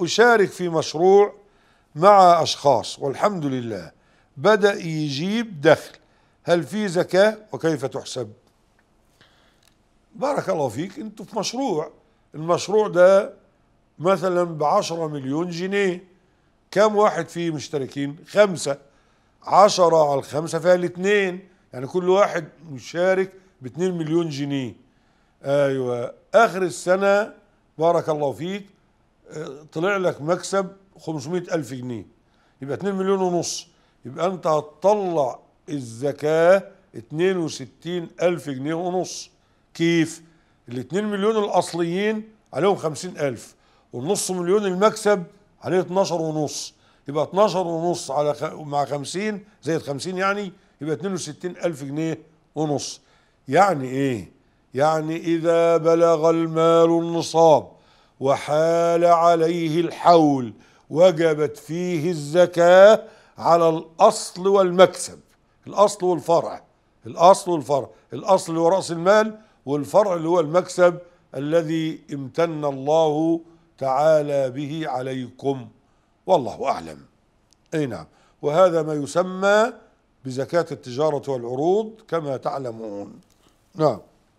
أشارك في مشروع مع أشخاص والحمد لله بدأ يجيب دخل هل في زكاة وكيف تحسب بارك الله فيك انتوا في مشروع المشروع ده مثلا بعشرة مليون جنيه كم واحد فيه مشتركين خمسة عشرة على الخمسة فيها الاثنين يعني كل واحد مشارك باتنين مليون جنيه ايوه اخر السنة بارك الله فيك طلع لك مكسب 500 ألف جنيه يبقى 2 مليون ونص يبقى أنت هتطلع الزكاة 62 ألف جنيه ونص كيف؟ ال 2 مليون الأصليين عليهم 50 ألف والنص مليون المكسب عليه 12 ونص يبقى 12 ونص على خ... مع 50 زائد 50 يعني يبقى 62 ألف جنيه ونص يعني إيه؟ يعني إذا بلغ المال النصاب وحال عليه الحول وجبت فيه الزكاة على الأصل والمكسب الأصل والفرع الأصل والفرع الأصل اللي هو رأس المال والفرع اللي هو المكسب الذي امتن الله تعالى به عليكم والله أعلم أي نعم وهذا ما يسمى بزكاة التجارة والعروض كما تعلمون نعم